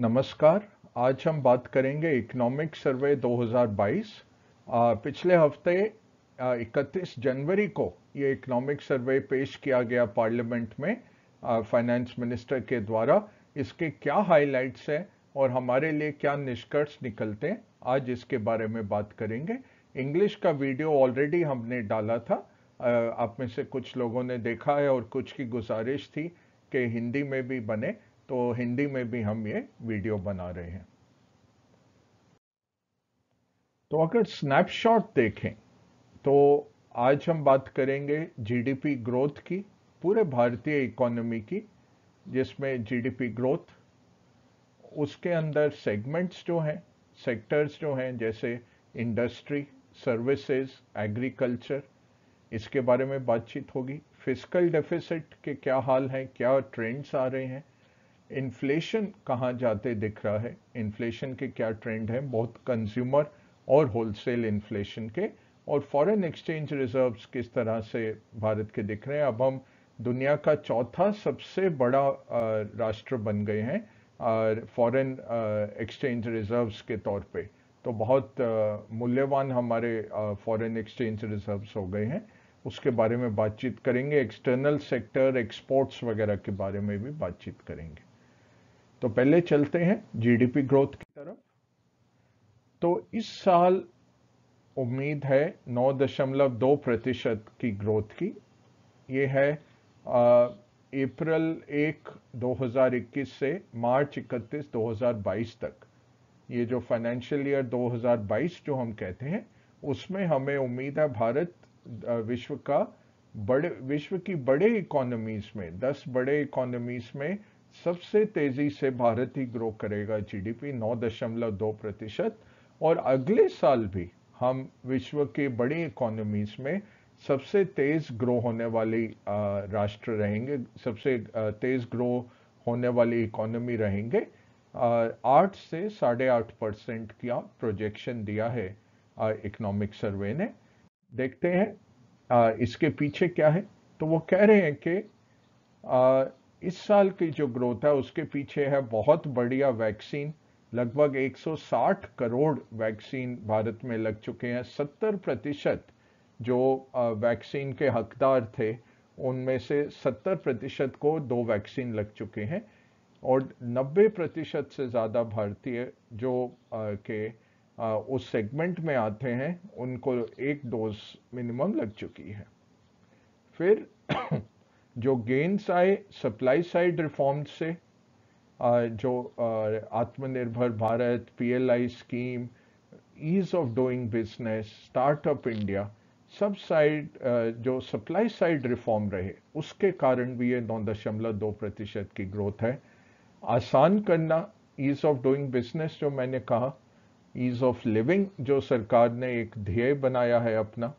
नमस्कार आज हम बात करेंगे इकोनॉमिक सर्वे 2022 पिछले हफ्ते 31 जनवरी को ये इकोनॉमिक सर्वे पेश किया गया पार्लियामेंट में फाइनेंस मिनिस्टर के द्वारा इसके क्या हाइलाइट्स हैं और हमारे लिए क्या निष्कर्ष निकलते हैं आज इसके बारे में बात करेंगे इंग्लिश का वीडियो ऑलरेडी हमने डाला था आप में से कुछ लोगों ने देखा है और कुछ की गुजारिश थी कि हिंदी में भी बने तो हिंदी में भी हम ये वीडियो बना रहे हैं तो अगर स्नैपशॉट देखें तो आज हम बात करेंगे जीडीपी ग्रोथ की पूरे भारतीय इकोनॉमी की जिसमें जीडीपी ग्रोथ उसके अंदर सेगमेंट्स जो हैं सेक्टर्स जो हैं जैसे इंडस्ट्री सर्विसेज एग्रीकल्चर इसके बारे में बातचीत होगी फिजिकल डेफिसिट के क्या हाल हैं क्या ट्रेंड्स आ रहे हैं इन्फ्लेशन कहाँ जाते दिख रहा है इन्फ्लेशन के क्या ट्रेंड हैं बहुत कंज्यूमर और होलसेल इन्फ्लेशन के और फॉरेन एक्सचेंज रिजर्व्स किस तरह से भारत के दिख रहे हैं अब हम दुनिया का चौथा सबसे बड़ा राष्ट्र बन गए हैं फॉरेन एक्सचेंज रिजर्व्स के तौर पे तो बहुत मूल्यवान हमारे फॉरेन एक्सचेंज रिजर्व्स हो गए हैं उसके बारे में बातचीत करेंगे एक्सटर्नल सेक्टर एक्सपोर्ट्स वगैरह के बारे में भी बातचीत करेंगे तो पहले चलते हैं जीडीपी ग्रोथ की तरफ तो इस साल उम्मीद है 9.2 प्रतिशत की ग्रोथ की ये है अप्रैल एक 2021 से मार्च 31 2022 तक ये जो फाइनेंशियल ईयर 2022 जो हम कहते हैं उसमें हमें उम्मीद है भारत विश्व का बड़े विश्व की बड़े इकोनॉमीज में 10 बड़े इकोनॉमीज में सबसे तेजी से भारत ही ग्रो करेगा जीडीपी 9.2 प्रतिशत और अगले साल भी हम विश्व के बड़ी इकोनॉमीज में सबसे तेज ग्रो होने वाली राष्ट्र रहेंगे सबसे तेज ग्रो होने वाली इकोनॉमी रहेंगे आठ से साढ़े आठ परसेंट का प्रोजेक्शन दिया है इकोनॉमिक सर्वे ने देखते हैं आ, इसके पीछे क्या है तो वो कह रहे हैं कि इस साल की जो ग्रोथ है उसके पीछे है बहुत बढ़िया वैक्सीन लगभग 160 करोड़ वैक्सीन भारत में लग चुके हैं 70 प्रतिशत जो वैक्सीन के हकदार थे उनमें से 70 प्रतिशत को दो वैक्सीन लग चुके हैं और 90 प्रतिशत से ज़्यादा भारतीय जो के उस सेगमेंट में आते हैं उनको एक डोज मिनिमम लग चुकी है फिर जो गेंस आए सप्लाई साइड रिफॉर्म से जो Aatmanirbhar Bharat PLI scheme ease of doing business startup India सब साइड जो सप्लाई साइड रिफॉर्म रहे उसके कारण भी ये नौ दशमलव दो प्रतिशत की ग्रोथ है आसान करना ईज ऑफ डूइंग बिजनेस जो मैंने कहा ईज ऑफ लिविंग जो सरकार ने एक ध्येय बनाया है अपना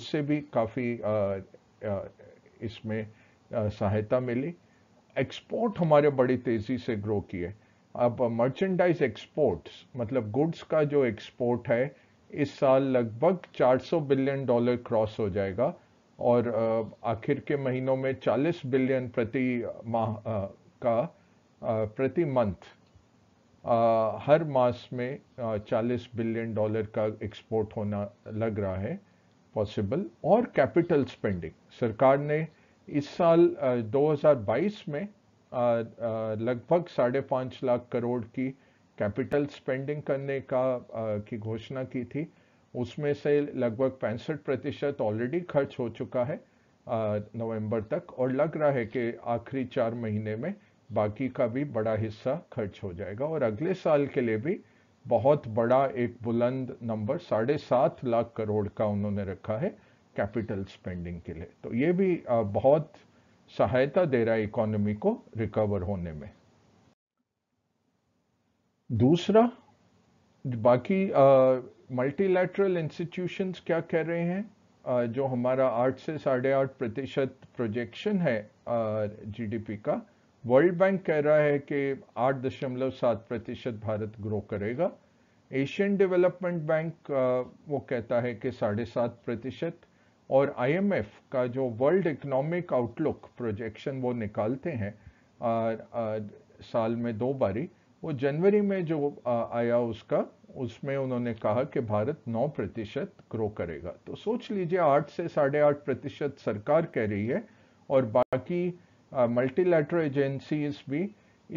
उससे भी काफ़ी इसमें सहायता मिली एक्सपोर्ट हमारे बड़ी तेज़ी से ग्रो किए अब मर्चेंडाइज एक्सपोर्ट्स मतलब गुड्स का जो एक्सपोर्ट है इस साल लगभग 400 बिलियन डॉलर क्रॉस हो जाएगा और आखिर के महीनों में 40 बिलियन प्रति माह का प्रति मंथ हर मास में 40 बिलियन डॉलर का एक्सपोर्ट होना लग रहा है पॉसिबल और कैपिटल स्पेंडिंग सरकार ने इस साल 2022 में लगभग साढ़े पाँच लाख करोड़ की कैपिटल स्पेंडिंग करने का की घोषणा की थी उसमें से लगभग पैंसठ प्रतिशत ऑलरेडी खर्च हो चुका है नवंबर तक और लग रहा है कि आखिरी चार महीने में बाकी का भी बड़ा हिस्सा खर्च हो जाएगा और अगले साल के लिए भी बहुत बड़ा एक बुलंद नंबर साढ़े सात लाख करोड़ का उन्होंने रखा है कैपिटल स्पेंडिंग के लिए तो ये भी बहुत सहायता दे रहा है इकोनॉमी को रिकवर होने में दूसरा बाकी मल्टीलैटरल इंस्टीट्यूशंस क्या कह रहे हैं uh, जो हमारा आठ से साढ़े आठ प्रतिशत प्रोजेक्शन है जीडीपी uh, का वर्ल्ड बैंक कह रहा है कि आठ दशमलव सात प्रतिशत भारत ग्रो करेगा एशियन डेवलपमेंट बैंक वो कहता है कि साढ़े सात प्रतिशत और आईएमएफ का जो वर्ल्ड इकोनॉमिक आउटलुक प्रोजेक्शन वो निकालते हैं आ, आ, साल में दो बारी वो जनवरी में जो आ, आया उसका उसमें उन्होंने कहा कि भारत 9 प्रतिशत ग्रो करेगा तो सोच लीजिए आठ से साढ़े आठ प्रतिशत सरकार कह रही है और बाकी मल्टीलेटर एजेंसीज भी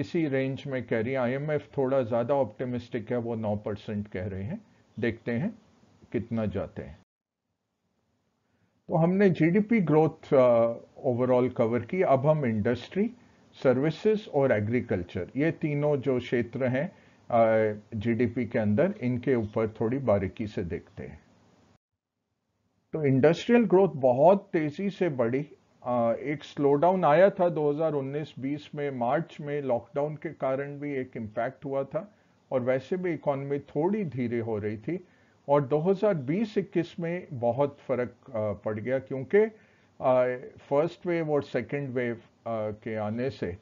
इसी रेंज में कह रही है आई थोड़ा ज़्यादा ऑप्टिमिस्टिक है वो 9 परसेंट कह रहे हैं देखते हैं कितना जाते हैं तो हमने जीडीपी ग्रोथ ओवरऑल कवर की अब हम इंडस्ट्री सर्विसेज और एग्रीकल्चर ये तीनों जो क्षेत्र हैं जीडीपी uh, के अंदर इनके ऊपर थोड़ी बारीकी से देखते हैं तो इंडस्ट्रियल ग्रोथ बहुत तेजी से बढ़ी uh, एक स्लोडाउन आया था 2019-20 में मार्च में लॉकडाउन के कारण भी एक इम्पैक्ट हुआ था और वैसे भी इकोनॉमी थोड़ी धीरे हो रही थी और 2020-21 में बहुत फ़र्क पड़ गया क्योंकि फर्स्ट वेव और सेकंड वेव के आने से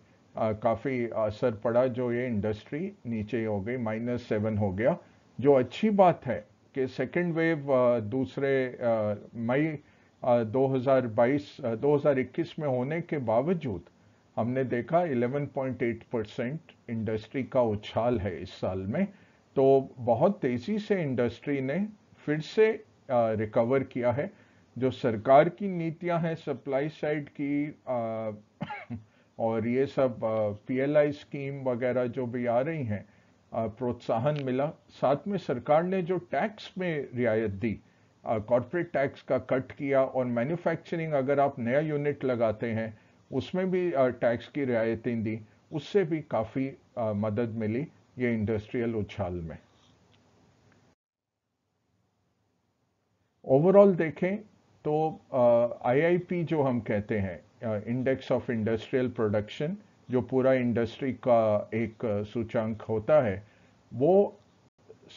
काफ़ी असर पड़ा जो ये इंडस्ट्री नीचे हो गई माइनस सेवन हो गया जो अच्छी बात है कि सेकंड वेव दूसरे मई 2022 2021 में होने के बावजूद हमने देखा 11.8 परसेंट इंडस्ट्री का उछाल है इस साल में तो बहुत तेज़ी से इंडस्ट्री ने फिर से रिकवर किया है जो सरकार की नीतियां हैं सप्लाई साइड की और ये सब पीएलआई स्कीम वगैरह जो भी आ रही हैं प्रोत्साहन मिला साथ में सरकार ने जो टैक्स में रियायत दी कॉरपोरेट टैक्स का कट किया और मैन्युफैक्चरिंग अगर आप नया यूनिट लगाते हैं उसमें भी टैक्स की रियायतें दी उससे भी काफ़ी मदद मिली ये इंडस्ट्रियल उछाल में ओवरऑल देखें तो आईआईपी जो हम कहते हैं इंडेक्स ऑफ इंडस्ट्रियल प्रोडक्शन जो पूरा इंडस्ट्री का एक सूचांक होता है वो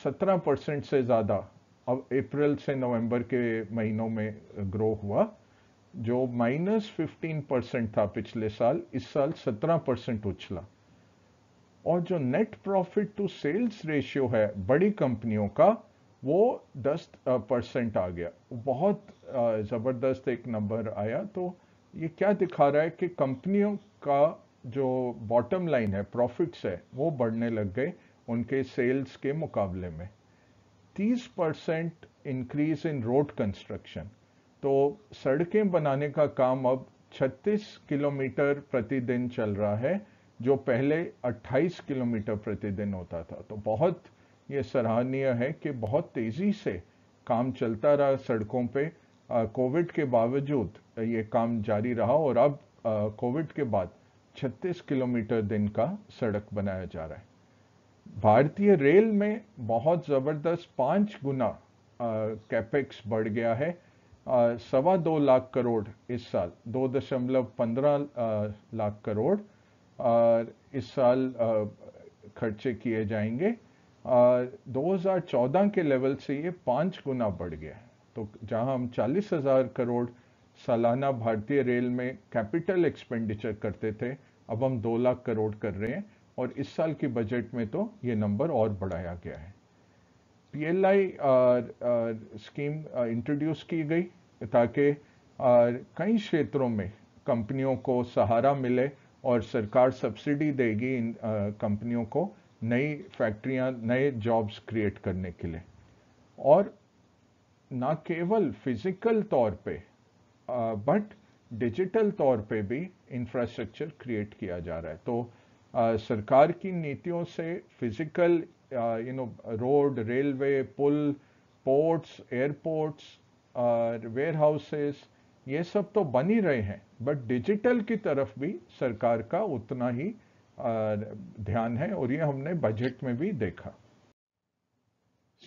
17 परसेंट से ज़्यादा अब अप्रैल से नवंबर के महीनों में ग्रो हुआ जो माइनस फिफ्टीन परसेंट था पिछले साल इस साल 17 परसेंट उछला और जो net profit to sales ratio है बड़ी कंपनियों का वो 10 परसेंट आ गया बहुत ज़बरदस्त एक नंबर आया तो ये क्या दिखा रहा है कि कंपनियों का जो बॉटम लाइन है प्रॉफिट्स है वो बढ़ने लग गए उनके सेल्स के मुकाबले में 30 percent increase in road construction तो सड़कें बनाने का काम अब 36 किलोमीटर प्रतिदिन चल रहा है जो पहले 28 किलोमीटर प्रतिदिन होता था तो बहुत ये सराहनीय है कि बहुत तेज़ी से काम चलता रहा सड़कों पे कोविड के बावजूद ये काम जारी रहा और अब कोविड के बाद 36 किलोमीटर दिन का सड़क बनाया जा रहा है भारतीय रेल में बहुत ज़बरदस्त पाँच गुना कैपेक्स बढ़ गया है सवा दो लाख करोड़ इस साल दो दशमलव पंद्रह लाख करोड़ और इस साल खर्चे किए जाएंगे और 2014 के लेवल से ये पाँच गुना बढ़ गया है तो जहां हम चालीस हज़ार करोड़ सालाना भारतीय रेल में कैपिटल एक्सपेंडिचर करते थे अब हम दो लाख करोड़ कर रहे हैं और इस साल की बजट में तो ये नंबर और बढ़ाया गया है पीएलआई स्कीम इंट्रोड्यूस की गई ताकि कई क्षेत्रों में कंपनियों को सहारा मिले और सरकार सब्सिडी देगी इन कंपनियों को नई फैक्ट्रियां नए जॉब्स क्रिएट करने के लिए और ना केवल फिजिकल तौर पे बट डिजिटल तौर पे भी इंफ्रास्ट्रक्चर क्रिएट किया जा रहा है तो आ, सरकार की नीतियों से physical you know road railway पुल पोर्ट्स एयरपोर्ट्स वेयर हाउसेस ये सब तो बन ही रहे हैं बट डिजिटल की तरफ भी सरकार का उतना ही ध्यान है और ये हमने बजट में भी देखा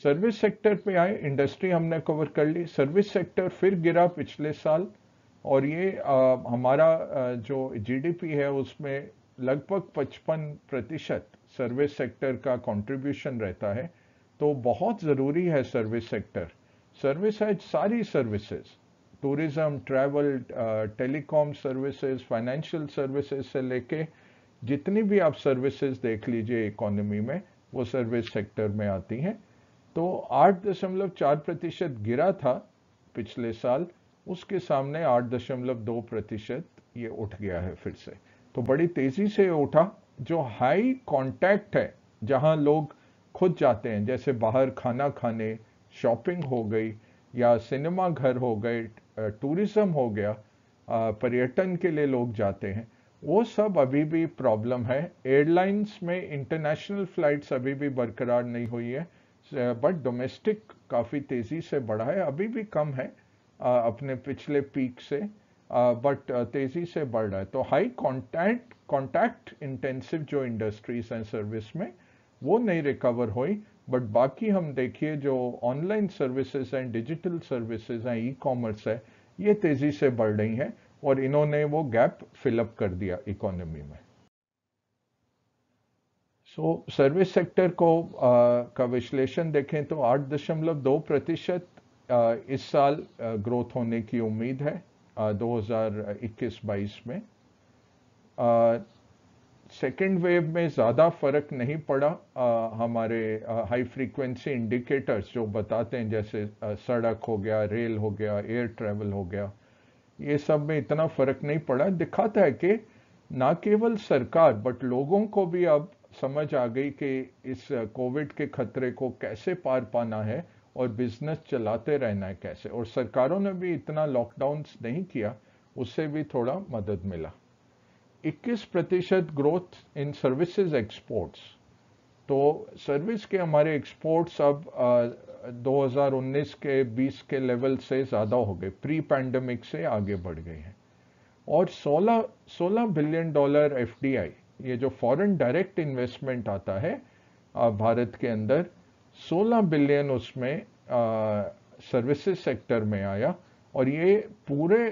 सर्विस सेक्टर पे आए इंडस्ट्री हमने कवर कर ली सर्विस सेक्टर फिर गिरा पिछले साल और ये आ, हमारा आ, जो जीडीपी है उसमें लगभग 55 प्रतिशत सर्विस सेक्टर का कंट्रीब्यूशन रहता है तो बहुत ज़रूरी है सर्विस सेक्टर सर्विस है सारी services tourism travel telecom services financial services से लेके जितनी भी आप सर्विसेज देख लीजिए इकोनॉमी में वो सर्विस सेक्टर में आती हैं तो आठ दशमलव चार प्रतिशत गिरा था पिछले साल उसके सामने आठ दशमलव दो प्रतिशत ये उठ गया है फिर से तो बड़ी तेज़ी से उठा जो हाई कॉन्टैक्ट है जहां लोग खुद जाते हैं जैसे बाहर खाना खाने शॉपिंग हो गई या सिनेमा घर हो गए टूरिज्म हो गया पर्यटन के लिए लोग जाते हैं वो सब अभी भी प्रॉब्लम है एयरलाइंस में इंटरनेशनल फ्लाइट्स अभी भी बरकरार नहीं हुई है बट डोमेस्टिक काफ़ी तेज़ी से बढ़ा है अभी भी कम है अपने पिछले पीक से बट तेज़ी से बढ़ रहा है तो हाई कॉन्टैक्ट कॉन्टैक्ट इंटेंसिव जो इंडस्ट्रीज हैं सर्विस में वो नहीं रिकवर हुई बट बाकी हम देखिए जो ऑनलाइन सर्विसेज हैं डिजिटल सर्विसेज हैं ई कॉमर्स है ये तेजी से बढ़ रही हैं और इन्होंने वो गैप फिलअप कर दिया इकोनॉमी में सो सर्विस सेक्टर को आ, का विश्लेषण देखें तो आठ दशमलव दो प्रतिशत इस साल ग्रोथ होने की उम्मीद है दो हजार इक्कीस बाईस में आ, सेकेंड वेव में ज़्यादा फर्क नहीं पड़ा आ, हमारे हाई फ्रीक्वेंसी इंडिकेटर्स जो बताते हैं जैसे आ, सड़क हो गया रेल हो गया एयर ट्रेवल हो गया ये सब में इतना फर्क नहीं पड़ा दिखाता है कि ना केवल सरकार बट लोगों को भी अब समझ आ गई कि इस कोविड के खतरे को कैसे पार पाना है और बिजनेस चलाते रहना है कैसे और सरकारों ने भी इतना लॉकडाउन नहीं किया उससे भी थोड़ा मदद मिला 21 प्रतिशत ग्रोथ इन सर्विसेज एक्सपोर्ट्स तो सर्विस के हमारे एक्सपोर्ट्स अब आ, 2019 के 20 के लेवल से ज़्यादा हो गए प्री पैंडमिक से आगे बढ़ गए हैं और 16 16 बिलियन डॉलर एफ ये जो फॉरेन डायरेक्ट इन्वेस्टमेंट आता है भारत के अंदर 16 बिलियन उसमें सर्विसेज सेक्टर में आया और ये पूरे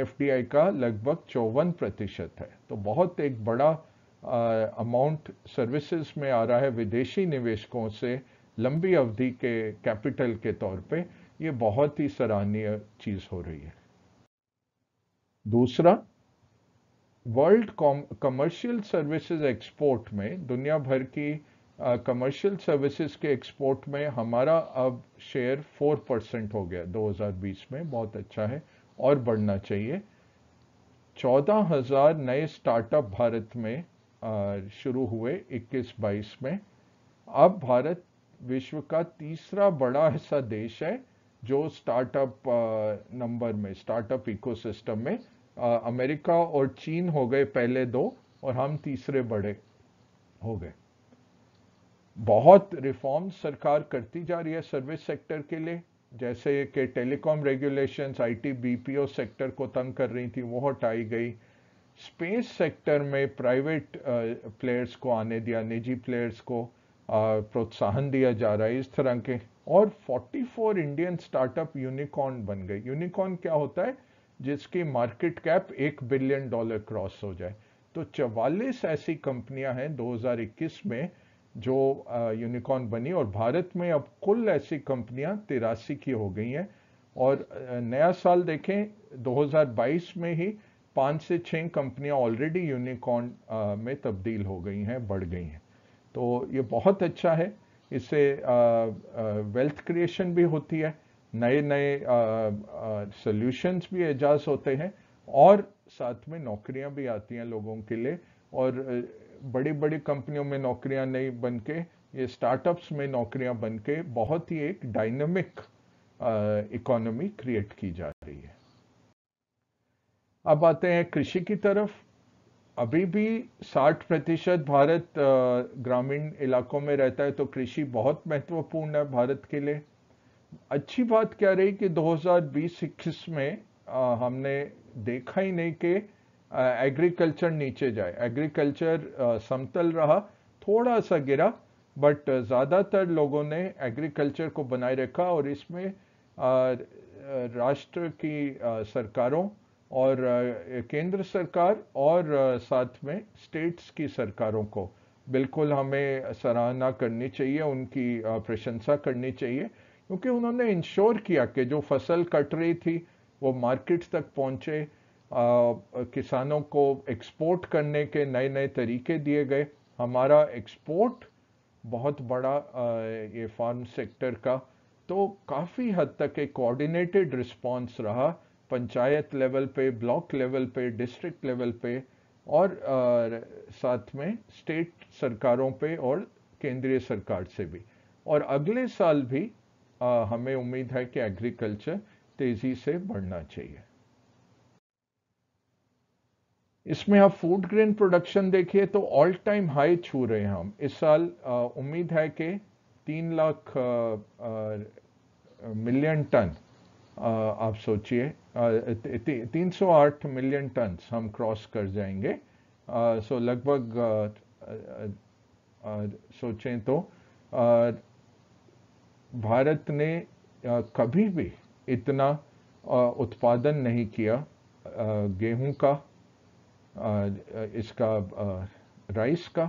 एफ का लगभग चौवन प्रतिशत है तो बहुत एक बड़ा अमाउंट सर्विसेज में आ रहा है विदेशी निवेशकों से लंबी अवधि के कैपिटल के तौर पे ये बहुत ही सराहनीय चीज़ हो रही है दूसरा वर्ल्ड कमर्शियल सर्विसेज एक्सपोर्ट में दुनिया भर की कमर्शियल सर्विसेज के एक्सपोर्ट में हमारा अब शेयर फोर परसेंट हो गया 2020 में बहुत अच्छा है और बढ़ना चाहिए चौदह हजार नए स्टार्टअप भारत में uh, शुरू हुए 21-22 में अब भारत विश्व का तीसरा बड़ा ऐसा देश है जो स्टार्टअप नंबर में स्टार्टअप इकोसिस्टम में अमेरिका और चीन हो गए पहले दो और हम तीसरे बड़े हो गए बहुत रिफॉर्म सरकार करती जा रही है सर्विस सेक्टर के लिए जैसे कि telecom B IT BPO sector को तंग कर रही थी वो हटाई गई स्पेस सेक्टर में प्राइवेट प्लेयर्स uh, को आने दिया निजी प्लेयर्स को uh, प्रोत्साहन दिया जा रहा है इस तरह के और 44 इंडियन स्टार्टअप यूनिकॉर्न बन गए यूनिकॉर्न क्या होता है जिसकी मार्केट कैप एक बिलियन डॉलर क्रॉस हो जाए तो 44 ऐसी कंपनियां हैं 2021 में जो यूनिकॉर्न बनी और भारत में अब कुल ऐसी कंपनियां तिरासी की हो गई हैं और नया साल देखें 2022 में ही पाँच से छः कंपनियां ऑलरेडी यूनिकॉर्न में तब्दील हो गई हैं बढ़ गई हैं तो ये बहुत अच्छा है इससे वेल्थ क्रिएशन भी होती है नए नए सॉल्यूशंस भी एजाज होते हैं और साथ में नौकरियां भी आती हैं लोगों के लिए और बड़ी बड़ी कंपनियों में नौकरियां नहीं बनके ये स्टार्टअप्स में नौकरियां बनके बहुत ही एक डायनेमिक इकोनॉमी क्रिएट की जा रही है अब आते हैं कृषि की तरफ अभी भी 60 प्रतिशत भारत ग्रामीण इलाकों में रहता है तो कृषि बहुत महत्वपूर्ण है भारत के लिए अच्छी बात क्या रही कि दो हजार में आ, हमने देखा ही नहीं कि एग्रीकल्चर नीचे जाए एग्रीकल्चर समतल रहा थोड़ा सा गिरा बट ज़्यादातर लोगों ने एग्रीकल्चर को बनाए रखा और इसमें राष्ट्र की सरकारों और केंद्र सरकार और साथ में स्टेट्स की सरकारों को बिल्कुल हमें सराहना करनी चाहिए उनकी प्रशंसा करनी चाहिए क्योंकि उन्होंने इंश्योर किया कि जो फसल कट रही थी वो मार्केट तक पहुँचे किसानों को एक्सपोर्ट करने के नए नए तरीके दिए गए हमारा एक्सपोर्ट बहुत बड़ा ये फार्म सेक्टर का तो काफ़ी हद तक एक कोऑर्डिनेटेड रिस्पांस रहा पंचायत लेवल पे ब्लॉक लेवल पे डिस्ट्रिक्ट लेवल पे और साथ में स्टेट सरकारों पे और केंद्रीय सरकार से भी और अगले साल भी हमें उम्मीद है कि एग्रीकल्चर तेज़ी से बढ़ना चाहिए इसमें आप फूड ग्रेन प्रोडक्शन देखिए तो ऑल टाइम हाई छू रहे हैं हम इस साल उम्मीद है कि तीन लाख मिलियन टन आप सोचिए तीन सौ आठ मिलियन टन हम क्रॉस कर जाएंगे सो लगभग सोचें तो भारत ने कभी भी इतना उत्पादन नहीं किया गेहूं का इसका राइस का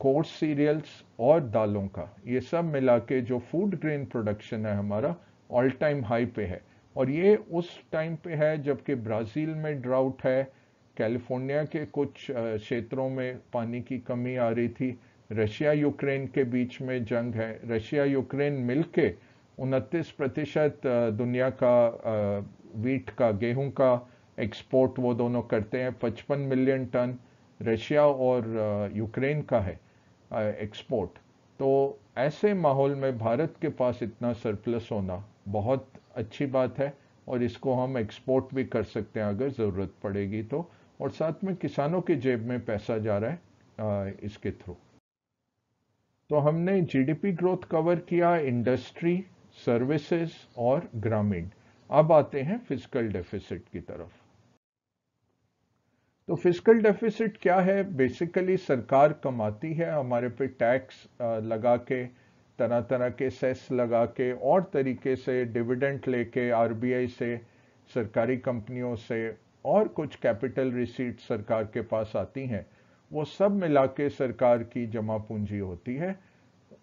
कोर्स सीरियल्स और दालों का ये सब मिला के जो फूड ग्रेन प्रोडक्शन है हमारा ऑल टाइम हाई पे है और ये उस टाइम पे है जबकि ब्राज़ील में ड्राउट है कैलिफोर्निया के कुछ क्षेत्रों में पानी की कमी आ रही थी रशिया यूक्रेन के बीच में जंग है रशिया यूक्रेन मिल के उनतीस प्रतिशत दुनिया का वीट का गेहूं का एक्सपोर्ट वो दोनों करते हैं पचपन मिलियन टन रशिया और यूक्रेन uh, का है एक्सपोर्ट uh, तो ऐसे माहौल में भारत के पास इतना सरप्लस होना बहुत अच्छी बात है और इसको हम एक्सपोर्ट भी कर सकते हैं अगर ज़रूरत पड़ेगी तो और साथ में किसानों के जेब में पैसा जा रहा है uh, इसके थ्रू तो हमने जीडीपी ग्रोथ कवर किया इंडस्ट्री सर्विसेज और ग्रामीण अब आते हैं फिजिकल डेफिसिट की तरफ तो फिजिकल डेफिसिट क्या है बेसिकली सरकार कमाती है हमारे पे टैक्स लगा के तरह तरह के सेस लगा के और तरीके से डिविडेंट लेके आरबीआई से सरकारी कंपनियों से और कुछ कैपिटल रिसीट सरकार के पास आती हैं वो सब मिला के सरकार की जमा पूंजी होती है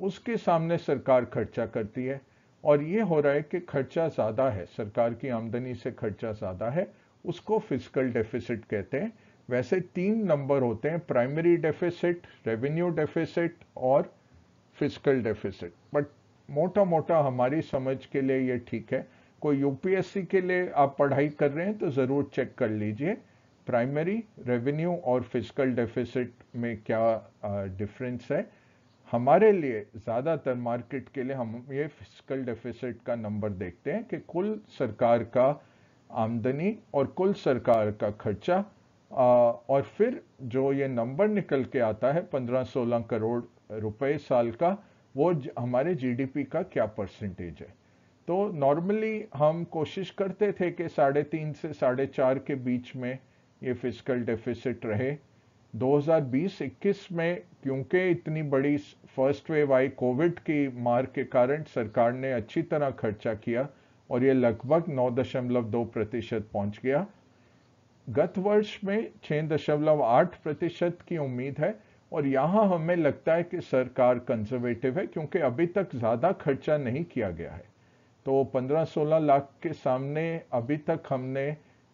उसके सामने सरकार खर्चा करती है और ये हो रहा है कि खर्चा ज़्यादा है सरकार की आमदनी से खर्चा ज़्यादा है उसको फिजिकल डेफिसिट कहते हैं वैसे तीन नंबर होते हैं प्राइमरी डेफिसिट रेवेन्यू डेफिसिट और फिजिकल डेफिसिट बट मोटा मोटा हमारी समझ के लिए ये ठीक है कोई यूपीएससी के लिए आप पढ़ाई कर रहे हैं तो ज़रूर चेक कर लीजिए प्राइमरी रेवेन्यू और फिजिकल डेफिसिट में क्या डिफरेंस है हमारे लिए ज़्यादातर मार्केट के लिए हम ये फिजिकल डेफिसिट का नंबर देखते हैं कि कुल सरकार का आमदनी और कुल सरकार का खर्चा और फिर जो ये नंबर निकल के आता है 15-16 करोड़ रुपए साल का वो हमारे जीडीपी का क्या परसेंटेज है तो नॉर्मली हम कोशिश करते थे कि साढ़े तीन से साढ़े चार के बीच में ये फिजिकल डेफिसिट रहे 2020-21 में क्योंकि इतनी बड़ी फर्स्ट वेव आई कोविड की मार के कारण सरकार ने अच्छी तरह खर्चा किया और ये लगभग 9.2 प्रतिशत पहुंच गया गत वर्ष में छः दशमलव आठ प्रतिशत की उम्मीद है और यहाँ हमें लगता है कि सरकार कंजर्वेटिव है क्योंकि अभी तक ज़्यादा खर्चा नहीं किया गया है तो 15-16 लाख के सामने अभी तक हमने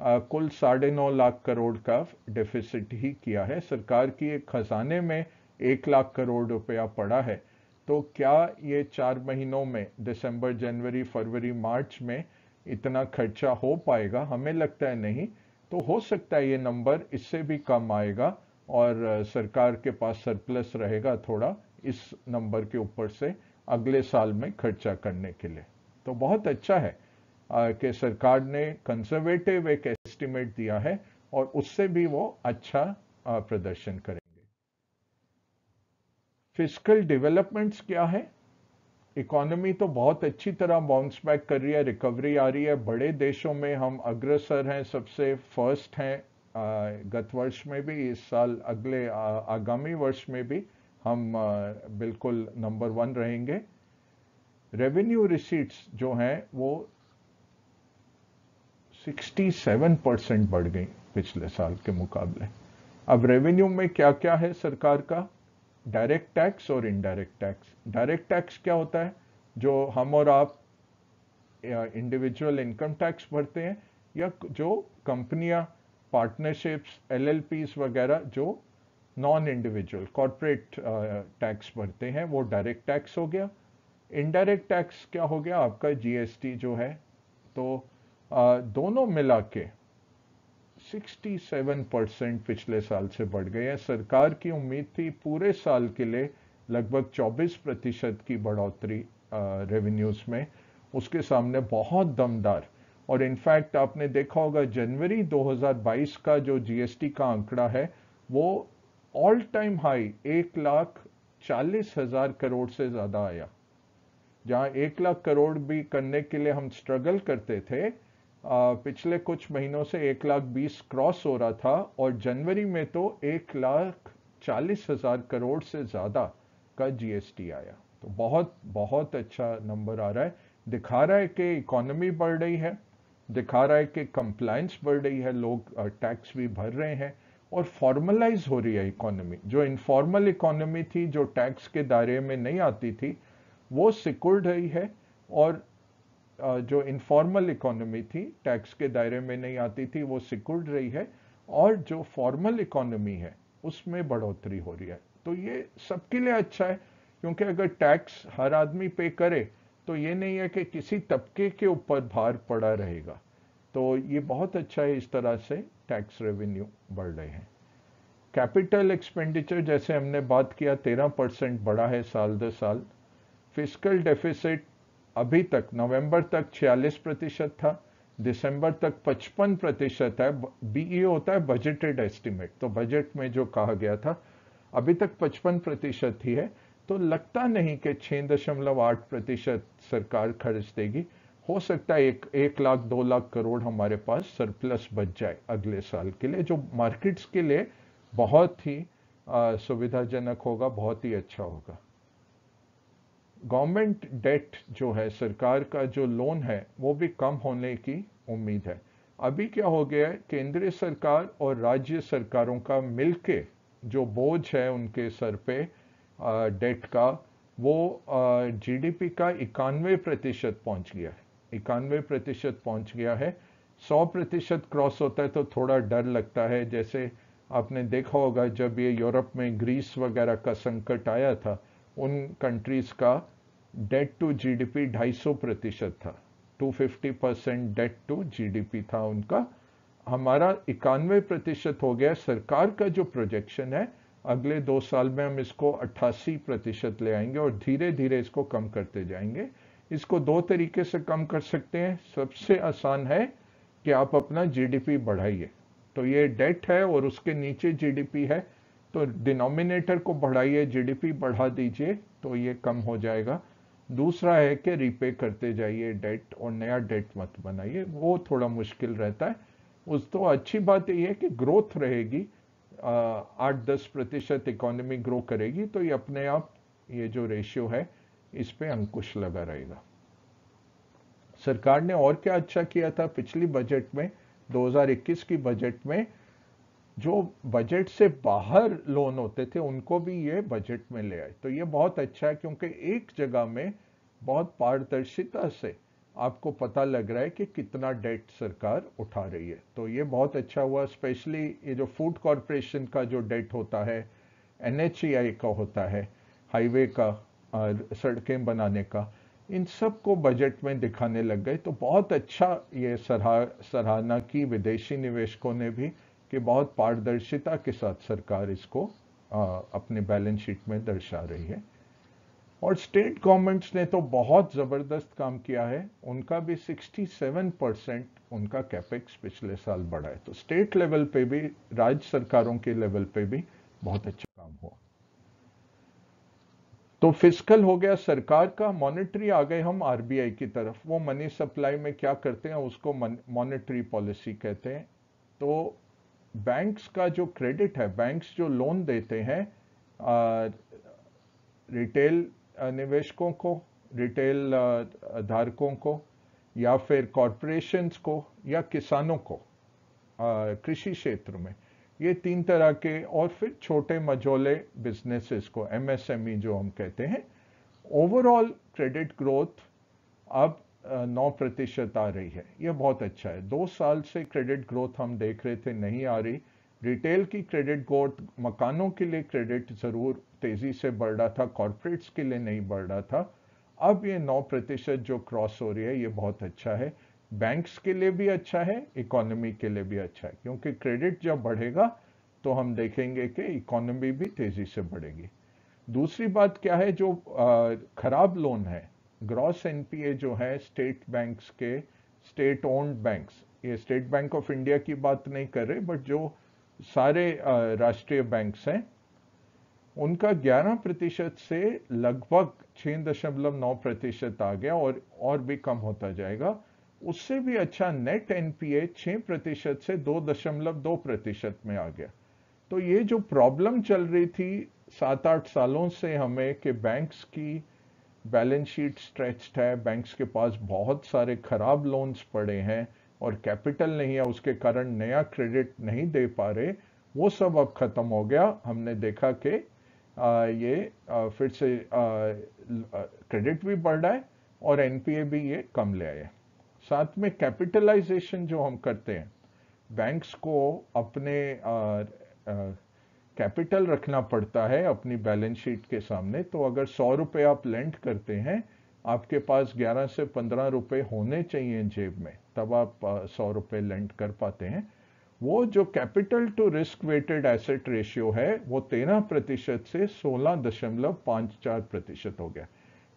आ, कुल साढ़े नौ लाख करोड़ का डेफिसिट ही किया है सरकार की एक खजाने में एक लाख करोड़ रुपया पड़ा है तो क्या ये चार महीनों में दिसंबर जनवरी फरवरी मार्च में इतना खर्चा हो पाएगा हमें लगता है नहीं तो हो सकता है ये नंबर इससे भी कम आएगा और सरकार के पास सरप्लस रहेगा थोड़ा इस नंबर के ऊपर से अगले साल में खर्चा करने के लिए तो बहुत अच्छा है कि सरकार ने कंजर्वेटिव एक एस्टिमेट दिया है और उससे भी वो अच्छा प्रदर्शन करेंगे फिजिकल डेवलपमेंट्स क्या है इकोनॉमी तो बहुत अच्छी तरह बाउंस बैक कर रही है रिकवरी आ रही है बड़े देशों में हम अग्रसर हैं सबसे फर्स्ट हैं गत वर्ष में भी इस साल अगले आ, आगामी वर्ष में भी हम आ, बिल्कुल नंबर वन रहेंगे रेवेन्यू रिसीट्स जो हैं वो 67 परसेंट बढ़ गई पिछले साल के मुकाबले अब रेवेन्यू में क्या क्या है सरकार का डायरेक्ट टैक्स और इनडायरेक्ट टैक्स डायरेक्ट टैक्स क्या होता है जो हम और आप इंडिविजुअल इनकम टैक्स भरते हैं या जो कंपनियां पार्टनरशिप्स एलएलपीस वगैरह जो नॉन इंडिविजुअल कॉरपोरेट टैक्स भरते हैं वो डायरेक्ट टैक्स हो गया इनडायरेक्ट टैक्स क्या हो गया आपका जीएसटी जो है तो uh, दोनों मिला के 67 परसेंट पिछले साल से बढ़ गए हैं सरकार की उम्मीद थी पूरे साल के लिए लगभग 24 प्रतिशत की बढ़ोतरी रेवेन्यूज में उसके सामने बहुत दमदार और इनफैक्ट आपने देखा होगा जनवरी 2022 का जो जीएसटी का आंकड़ा है वो ऑल टाइम हाई एक लाख चालीस हजार करोड़ से ज़्यादा आया जहां एक लाख करोड़ भी करने के लिए हम स्ट्रगल करते थे पिछले कुछ महीनों से एक लाख बीस क्रॉस हो रहा था और जनवरी में तो एक लाख चालीस हज़ार करोड़ से ज़्यादा का जीएसटी आया तो बहुत बहुत अच्छा नंबर आ रहा है दिखा रहा है कि इकोनॉमी बढ़ रही है दिखा रहा है कि कंप्लायंस बढ़ रही है लोग टैक्स भी भर रहे हैं और फॉर्मलाइज हो रही है इकोनॉमी जो इनफॉर्मल इकोनॉमी थी जो टैक्स के दायरे में नहीं आती थी वो सिकुड़ रही है और जो इनफॉर्मल इकोनॉमी थी टैक्स के दायरे में नहीं आती थी वो सिकुड़ रही है और जो फॉर्मल इकोनॉमी है उसमें बढ़ोतरी हो रही है तो ये सबके लिए अच्छा है क्योंकि अगर टैक्स हर आदमी पे करे तो ये नहीं है कि किसी तबके के ऊपर भार पड़ा रहेगा तो ये बहुत अच्छा है इस तरह से टैक्स रेवेन्यू बढ़ रहे हैं कैपिटल एक्सपेंडिचर जैसे हमने बात किया तेरह परसेंट बढ़ा है साल दर साल फिजिकल डेफिसिट अभी तक नवंबर तक 46 प्रतिशत था दिसंबर तक 55 प्रतिशत है बीई e होता है बजटेड एस्टिमेट तो बजट में जो कहा गया था अभी तक 55 प्रतिशत ही है तो लगता नहीं कि छह दशमलव आठ प्रतिशत सरकार खर्च देगी हो सकता है एक एक लाख दो लाख करोड़ हमारे पास सरप्लस बच जाए अगले साल के लिए जो मार्केट्स के लिए बहुत ही सुविधाजनक होगा बहुत ही अच्छा होगा गवर्नमेंट डेट जो है सरकार का जो लोन है वो भी कम होने की उम्मीद है अभी क्या हो गया है केंद्रीय सरकार और राज्य सरकारों का मिलके जो बोझ है उनके सर पे डेट का वो जीडीपी का इक्यानवे प्रतिशत पहुँच गया है इक्यानवे प्रतिशत पहुँच गया है सौ प्रतिशत क्रॉस होता है तो थोड़ा डर लगता है जैसे आपने देखा होगा जब ये यूरोप में ग्रीस वगैरह का संकट आया था उन कंट्रीज का डेट टू जीडीपी 250 प्रतिशत था 250 परसेंट डेट टू जीडीपी था उनका हमारा इक्यानवे प्रतिशत हो गया सरकार का जो प्रोजेक्शन है अगले दो साल में हम इसको 88 प्रतिशत ले आएंगे और धीरे धीरे इसको कम करते जाएंगे इसको दो तरीके से कम कर सकते हैं सबसे आसान है कि आप अपना जीडीपी बढ़ाइए तो ये डेट है और उसके नीचे जीडीपी है तो डिनोमिनेटर को बढ़ाइए जीडीपी बढ़ा दीजिए तो ये कम हो जाएगा दूसरा है कि रीपे करते जाइए डेट और नया डेट मत बनाइए वो थोड़ा मुश्किल रहता है उस तो अच्छी बात ये है कि ग्रोथ रहेगी आठ दस प्रतिशत इकोनॉमी ग्रो करेगी तो ये अपने आप ये जो रेशियो है इस पर अंकुश लगा रहेगा सरकार ने और क्या अच्छा किया था पिछली बजट में 2021 की बजट में जो बजट से बाहर लोन होते थे उनको भी ये बजट में ले आए तो ये बहुत अच्छा है क्योंकि एक जगह में बहुत पारदर्शिता से आपको पता लग रहा है कि कितना डेट सरकार उठा रही है तो ये बहुत अच्छा हुआ स्पेशली ये जो फूड कॉरपोरेशन का जो डेट होता है एन का होता है हाईवे का सड़कें बनाने का इन सब को बजट में दिखाने लग गए तो बहुत अच्छा ये सराह सराहना की विदेशी निवेशकों ने भी कि बहुत पारदर्शिता के साथ सरकार इसको आ, अपने बैलेंस शीट में दर्शा रही है और स्टेट गवर्नमेंट्स ने तो बहुत ज़बरदस्त काम किया है उनका भी 67 परसेंट उनका कैपेक्स पिछले साल बढ़ा है तो स्टेट लेवल पे भी राज्य सरकारों के लेवल पे भी बहुत अच्छा काम हुआ तो फिजिकल हो गया सरकार का मॉनेटरी आ गए हम आरबीआई की तरफ वो मनी सप्लाई में क्या करते हैं उसको मॉनेटरी पॉलिसी कहते हैं तो बैंक्स का जो क्रेडिट है बैंक्स जो लोन देते हैं रिटेल निवेशकों को रिटेल धारकों को या फिर कॉरपोरेशंस को या किसानों को कृषि क्षेत्र में ये तीन तरह के और फिर छोटे मझोले बिजनेसेस को एमएसएमई e जो हम कहते हैं ओवरऑल क्रेडिट ग्रोथ अब नौ प्रतिशत आ रही है ये बहुत अच्छा है दो साल से क्रेडिट ग्रोथ हम देख रहे थे नहीं आ रही रिटेल की क्रेडिट ग्रोथ मकानों के लिए क्रेडिट ज़रूर तेज़ी से बढ़ रहा था कॉरपोरेट्स के लिए नहीं बढ़ रहा था अब ये नौ प्रतिशत जो क्रॉस हो रही है ये बहुत अच्छा है बैंक्स के लिए भी अच्छा है इकोनॉमी के लिए भी अच्छा है क्योंकि क्रेडिट जब बढ़ेगा तो हम देखेंगे कि इकोनॉमी भी तेज़ी से बढ़ेगी दूसरी बात क्या है जो ख़राब लोन है ग्रॉस एनपीए जो है स्टेट बैंक्स के स्टेट ओन्ड बैंक्स ये स्टेट बैंक ऑफ इंडिया की बात नहीं कर रहे बट जो सारे राष्ट्रीय बैंक्स हैं उनका 11 प्रतिशत से लगभग 6.9 प्रतिशत आ गया और और भी कम होता जाएगा उससे भी अच्छा नेट एनपीए 6 प्रतिशत से 2.2 प्रतिशत में आ गया तो ये जो प्रॉब्लम चल रही थी सात आठ सालों से हमें कि बैंक्स की बैलेंस शीट स्ट्रेच्ड है बैंक्स के पास बहुत सारे खराब लोन्स पड़े हैं और कैपिटल नहीं है उसके कारण नया क्रेडिट नहीं दे पा रहे वो सब अब खत्म हो गया हमने देखा कि ये आ, फिर से क्रेडिट भी बढ़ रहा है और एनपीए भी ये कम ले आए साथ में कैपिटलाइजेशन जो हम करते हैं बैंक्स को अपने आ, आ, कैपिटल रखना पड़ता है अपनी बैलेंस शीट के सामने तो अगर सौ रुपये आप लेंट करते हैं आपके पास ग्यारह से पंद्रह रुपये होने चाहिए जेब में तब आप सौ रुपये लेंट कर पाते हैं वो जो capital to risk weighted asset ratio है वो तेरह प्रतिशत से सोलह दशमलव पाँच चार प्रतिशत हो गया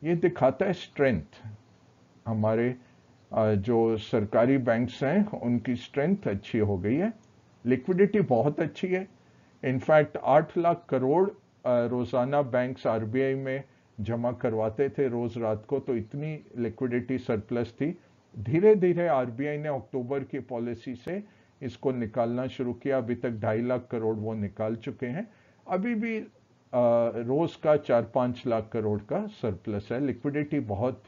ये दिखाता है स्ट्रेंथ हमारे जो सरकारी बैंक्स हैं उनकी स्ट्रेंथ अच्छी हो गई है लिक्विडिटी बहुत अच्छी है इनफैक्ट आठ लाख करोड़ रोज़ाना बैंक्स आरबीआई में जमा करवाते थे रोज़ रात को तो इतनी लिक्विडिटी सरप्लस थी धीरे धीरे आरबीआई ने अक्टूबर की पॉलिसी से इसको निकालना शुरू किया अभी तक ढाई लाख करोड़ वो निकाल चुके हैं अभी भी रोज़ का चार पाँच लाख करोड़ का सरप्लस है लिक्विडिटी बहुत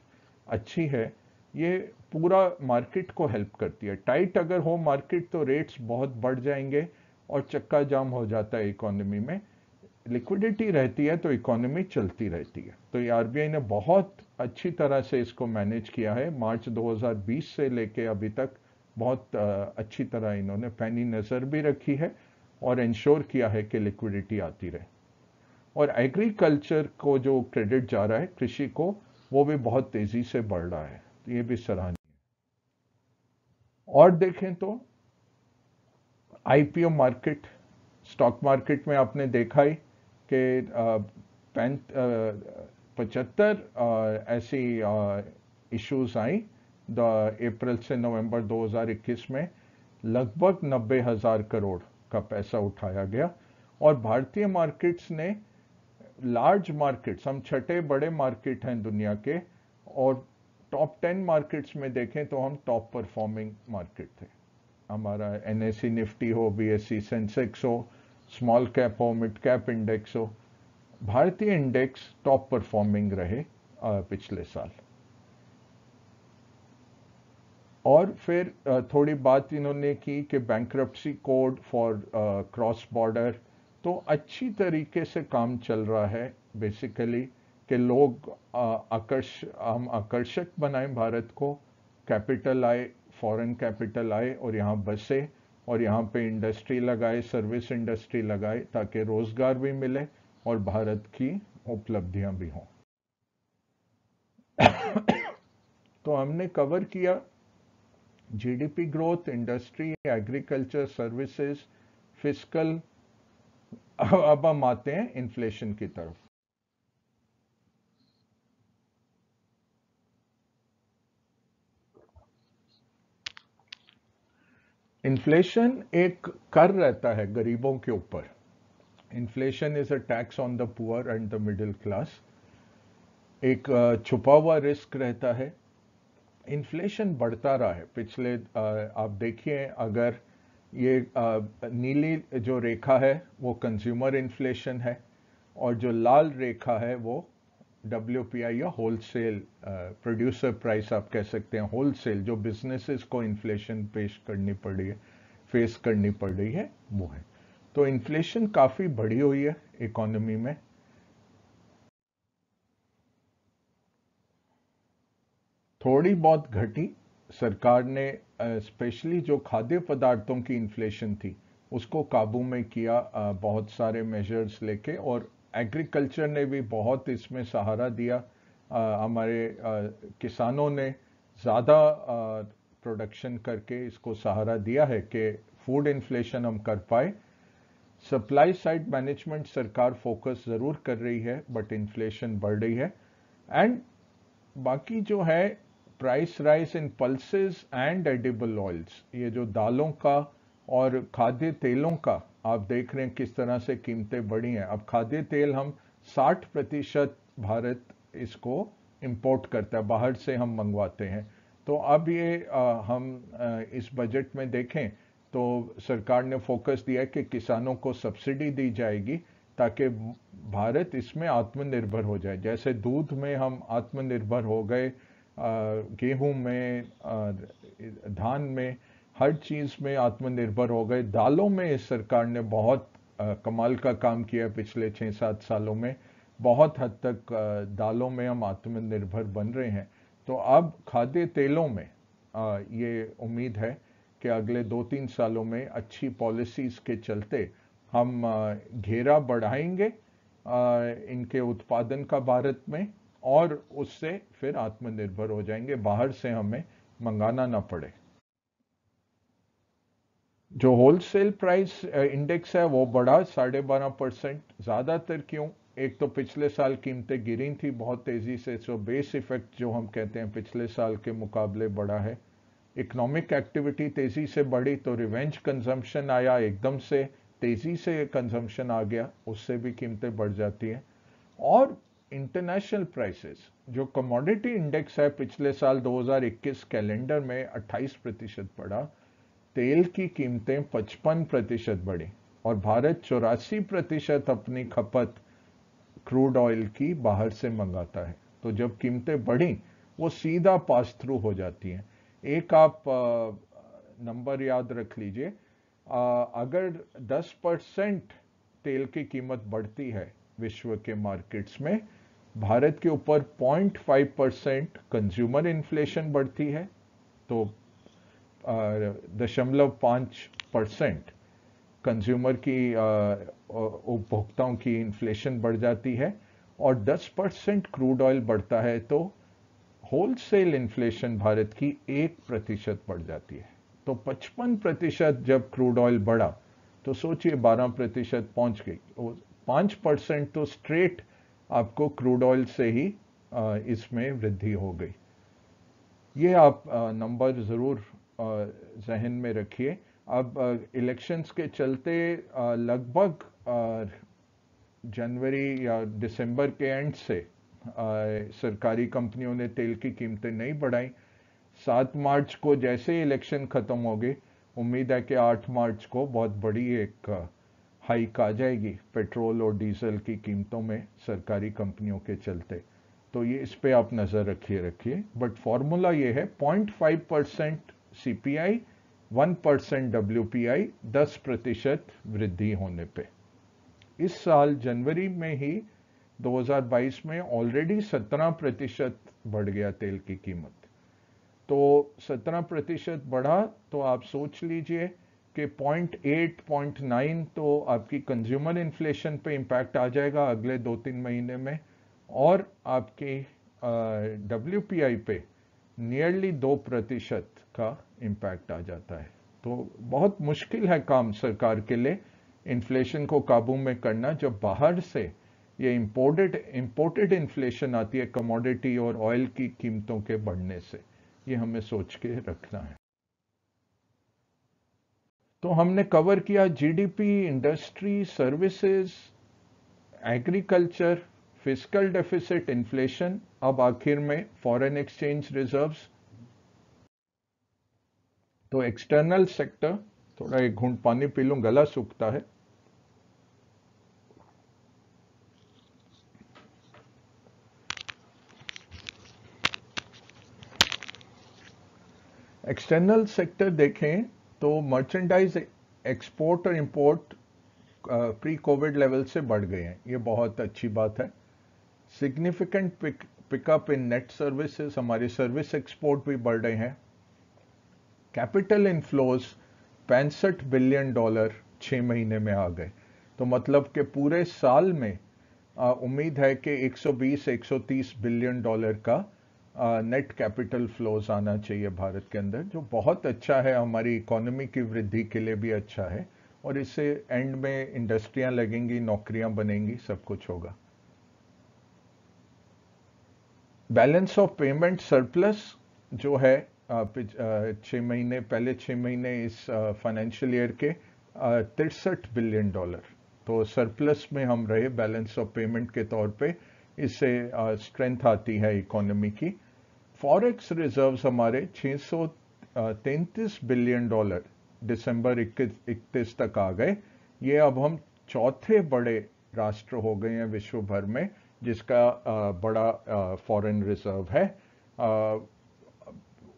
अच्छी है ये पूरा मार्केट को हेल्प करती है टाइट अगर हो मार्केट तो रेट्स बहुत बढ़ जाएंगे और चक्का जाम हो जाता है इकोनॉमी में लिक्विडिटी रहती है तो इकोनॉमी चलती रहती है तो ये आरबीआई ने बहुत अच्छी तरह से इसको मैनेज किया है मार्च 2020 से लेके अभी तक बहुत अच्छी तरह इन्होंने पैनी नज़र भी रखी है और इंश्योर किया है कि लिक्विडिटी आती रहे और एग्रीकल्चर को जो क्रेडिट जा रहा है कृषि को वो भी बहुत तेज़ी से बढ़ रहा है ये भी सराहनीय और देखें तो आईपीओ मार्केट स्टॉक मार्केट में आपने देखा ही कि पचहत्तर ऐसी इश्यूज आई अप्रैल से नवंबर 2021 में लगभग नब्बे हजार करोड़ का पैसा उठाया गया और भारतीय मार्केट्स ने लार्ज मार्केट्स हम छठे बड़े मार्केट हैं दुनिया के और टॉप टेन मार्केट्स में देखें तो हम टॉप परफॉर्मिंग मार्केट थे हमारा एन निफ्टी हो बी एस सेंसेक्स हो स्मॉल कैप हो मिड कैप इंडेक्स हो भारतीय इंडेक्स टॉप परफॉर्मिंग रहे पिछले साल और फिर थोड़ी बात इन्होंने की कि bankruptcy code for cross border तो अच्छी तरीके से काम चल रहा है बेसिकली कि लोग आकर्ष हम आकर्षक बनाएं भारत को कैपिटल आए फॉरेन कैपिटल आए और यहाँ बसे और यहाँ पे इंडस्ट्री लगाए सर्विस इंडस्ट्री लगाए ताकि रोजगार भी मिले और भारत की उपलब्धियां भी हों तो हमने कवर किया GDP growth industry agriculture services physical अब हम आते हैं इन्फ्लेशन की तरफ इन्फ्लेशन एक कर रहता है गरीबों के ऊपर inflation is a tax on the poor and the middle class एक छुपा हुआ रिस्क रहता है इन्फ्लेशन बढ़ता रहा है पिछले आप देखिए अगर ये नीली जो रेखा है वो कंज्यूमर इन्फ्लेशन है और जो लाल रेखा है वो डब्ल्यू या होलसेल प्रोड्यूसर प्राइस आप कह सकते हैं होलसेल जो बिजनेसेस को इन्फ्लेशन पेश करनी पड़ रही है फेस करनी पड़ रही है वो है तो इन्फ्लेशन काफ़ी बढ़ी हुई है इकोनॉमी में थोड़ी बहुत घटी सरकार ने स्पेशली uh, जो खाद्य पदार्थों की इन्फ्लेशन थी उसको काबू में किया uh, बहुत सारे मेजर्स लेके और एग्रीकल्चर ने भी बहुत इसमें सहारा दिया आ, हमारे आ, किसानों ने ज़्यादा प्रोडक्शन करके इसको सहारा दिया है कि फूड इन्फ्लेशन हम कर पाए सप्लाई साइड मैनेजमेंट सरकार फोकस ज़रूर कर रही है बट इन्फ्लेशन बढ़ रही है एंड बाकी जो है price rise in pulses and edible oils ये जो दालों का और खाद्य तेलों का आप देख रहे हैं किस तरह से कीमतें बढ़ी हैं अब खाद्य तेल हम 60 प्रतिशत भारत इसको इंपोर्ट करता है बाहर से हम मंगवाते हैं तो अब ये आ, हम आ, इस बजट में देखें तो सरकार ने फोकस दिया कि किसानों को सब्सिडी दी जाएगी ताकि भारत इसमें आत्मनिर्भर हो जाए जैसे दूध में हम आत्मनिर्भर हो गए गेहूं में धान में हर चीज़ में आत्मनिर्भर हो गए दालों में इस सरकार ने बहुत कमाल का काम किया है पिछले छः सात सालों में बहुत हद तक दालों में हम आत्मनिर्भर बन रहे हैं तो अब खाद्य तेलों में ये उम्मीद है कि अगले दो तीन सालों में अच्छी पॉलिसीज़ के चलते हम घेरा बढ़ाएंगे इनके उत्पादन का भारत में और उससे फिर आत्मनिर्भर हो जाएंगे बाहर से हमें मंगाना ना पड़े जो होलसेल प्राइस इंडेक्स है वो बढ़ा साढ़े बारह परसेंट ज़्यादातर क्यों एक तो पिछले साल कीमतें गिरी थी बहुत तेज़ी से सो बेस इफेक्ट जो हम कहते हैं पिछले साल के मुकाबले बढ़ा है इकोनॉमिक एक्टिविटी तेज़ी से बढ़ी तो रिवेंज कंजम्पशन आया एकदम से तेज़ी से कंजम्पशन आ गया उससे भी कीमतें बढ़ जाती हैं और इंटरनेशनल प्राइसेस जो कमोडिटी इंडेक्स है पिछले साल 2021 कैलेंडर में 28 प्रतिशत बढ़ा तेल की कीमतें 55 प्रतिशत बढ़ी और भारत चौरासी प्रतिशत अपनी खपत क्रूड ऑयल की बाहर से मंगाता है तो जब कीमतें बढ़ी वो सीधा पास थ्रू हो जाती हैं एक आप नंबर याद रख लीजिए अगर 10 परसेंट तेल की कीमत बढ़ती है विश्व के मार्केट्स में भारत के ऊपर 0.5 परसेंट कंज्यूमर इन्फ्लेशन बढ़ती है तो दशमलव पाँच परसेंट कंज्यूमर की उपभोक्ताओं की इन्फ्लेशन बढ़ जाती है और 10 परसेंट क्रूड ऑयल बढ़ता है तो होलसेल इन्फ्लेशन भारत की एक प्रतिशत बढ़ जाती है तो 55 प्रतिशत जब क्रूड ऑयल बढ़ा तो सोचिए 12 प्रतिशत पहुंच गई पाँच परसेंट तो स्ट्रेट आपको क्रूड ऑयल से ही इसमें वृद्धि हो गई ये आप नंबर ज़रूर जहन में रखिए अब इलेक्शंस के चलते लगभग जनवरी या दिसंबर के एंड से सरकारी कंपनियों ने तेल की कीमतें नहीं बढ़ाई सात मार्च को जैसे ही इलेक्शन ख़त्म हो गए उम्मीद है कि आठ मार्च को बहुत बड़ी एक हाइक आ जाएगी पेट्रोल और डीजल की कीमतों में सरकारी कंपनियों के चलते तो ये इस पे आप नज़र रखिए रखिए बट फार्मूला ये है point five percent CPI 1 percent W दस प्रतिशत वृद्धि होने पे इस साल जनवरी में ही 2022 में ऑलरेडी 17 प्रतिशत बढ़ गया तेल की कीमत तो 17 प्रतिशत बढ़ा तो आप सोच लीजिए कि 0.8, 0.9 तो आपकी कंज्यूमर इन्फ्लेशन पे इम्पैक्ट आ जाएगा अगले दो तीन महीने में और आपके डब्ल्यू पे नियरली दो प्रतिशत का इम्पैक्ट आ जाता है तो बहुत मुश्किल है काम सरकार के लिए इन्फ्लेशन को काबू में करना जब बाहर से ये इम्पोर्टेड इम्पोर्टेड इन्फ्लेशन आती है कमोडिटी और ऑयल की कीमतों के बढ़ने से ये हमें सोच के रखना है तो हमने कवर किया GDP industry services agriculture physical deficit inflation अब आखिर में फॉरेन एक्सचेंज रिजर्व्स तो एक्सटर्नल सेक्टर थोड़ा एक घूंट पानी पी लू गला सूखता है एक्सटर्नल सेक्टर देखें तो मर्चेंडाइज एक्सपोर्ट और इंपोर्ट प्री कोविड लेवल से बढ़ गए हैं ये बहुत अच्छी बात है significant pickup in net services हमारी सर्विस एक्सपोर्ट भी बढ़ रहे हैं कैपिटल इनफ्लोज पैंसठ बिलियन डॉलर छः महीने में आ गए तो मतलब कि पूरे साल में आ, उम्मीद है कि 120-130 बिलियन डॉलर का आ, नेट कैपिटल फ्लोज आना चाहिए भारत के अंदर जो बहुत अच्छा है हमारी इकोनॉमी की वृद्धि के लिए भी अच्छा है और इससे एंड में इंडस्ट्रियां लगेंगी नौकरियां बनेंगी सब कुछ होगा बैलेंस ऑफ पेमेंट सरप्लस जो है छः महीने पहले छः महीने इस फाइनेंशियल ईयर के तिरसठ बिलियन डॉलर तो सरप्लस में हम रहे बैलेंस ऑफ पेमेंट के तौर पे इससे स्ट्रेंथ आती है इकोनॉमी की फॉरेक्स रिजर्व्स हमारे 633 बिलियन डॉलर दिसंबर 21 तक आ गए ये अब हम चौथे बड़े राष्ट्र हो गए हैं विश्व भर में जिसका बड़ा फॉरेन रिजर्व है